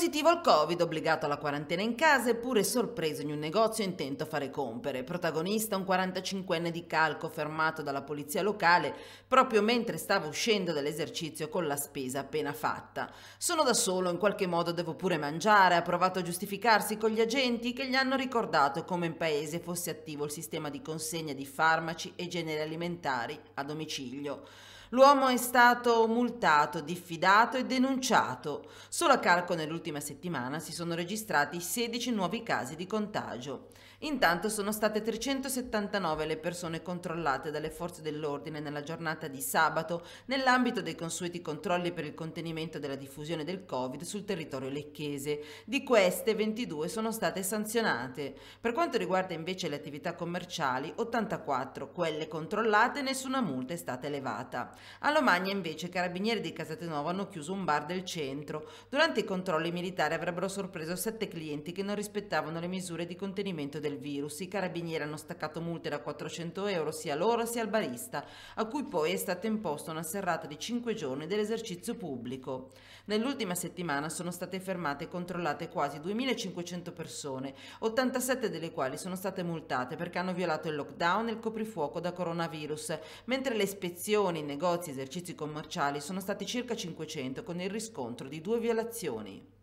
Positivo al Covid, obbligato alla quarantena in casa, eppure sorpreso in un negozio intento a fare compere. Protagonista un 45enne di Calco fermato dalla polizia locale proprio mentre stava uscendo dall'esercizio con la spesa appena fatta. Sono da solo, in qualche modo devo pure mangiare, ha provato a giustificarsi con gli agenti che gli hanno ricordato come in paese fosse attivo il sistema di consegna di farmaci e generi alimentari a domicilio. L'uomo è stato multato, diffidato e denunciato. Solo a Carco nell'ultima settimana si sono registrati 16 nuovi casi di contagio. Intanto sono state 379 le persone controllate dalle forze dell'ordine nella giornata di sabato nell'ambito dei consueti controlli per il contenimento della diffusione del Covid sul territorio lecchese. Di queste 22 sono state sanzionate. Per quanto riguarda invece le attività commerciali, 84 quelle controllate, nessuna multa è stata elevata. A Lomagna invece i carabinieri di Casatinuovo hanno chiuso un bar del centro. Durante i controlli militari avrebbero sorpreso sette clienti che non rispettavano le misure di contenimento del virus. I carabinieri hanno staccato multe da 400 euro sia loro sia al barista, a cui poi è stata imposta una serrata di 5 giorni dell'esercizio pubblico. Nell'ultima settimana sono state fermate e controllate quasi 2.500 persone, 87 delle quali sono state multate perché hanno violato il lockdown e il coprifuoco da coronavirus, mentre le ispezioni, negozi negozi e esercizi commerciali sono stati circa 500 con il riscontro di due violazioni.